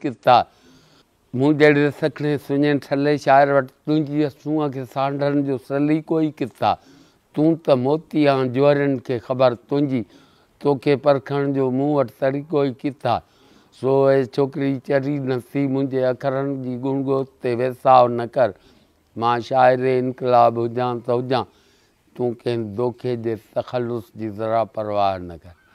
किता मूं जहिड़े सखणे सुञनि ठले शाइर वटि तुंहिंजी सूंह खे साढण जो सलीकोई किता तूं त मोती आहे जुहरनि खे ख़बर तुंहिंजी तोखे परखण जो मूं वटि छोकिरी नसी मुंहिंजे अखरनि जी ते न कर मां इनकलाब हुजां त हुजां तूं कंहिं जे तखलुस जी ज़रा परवाह न कर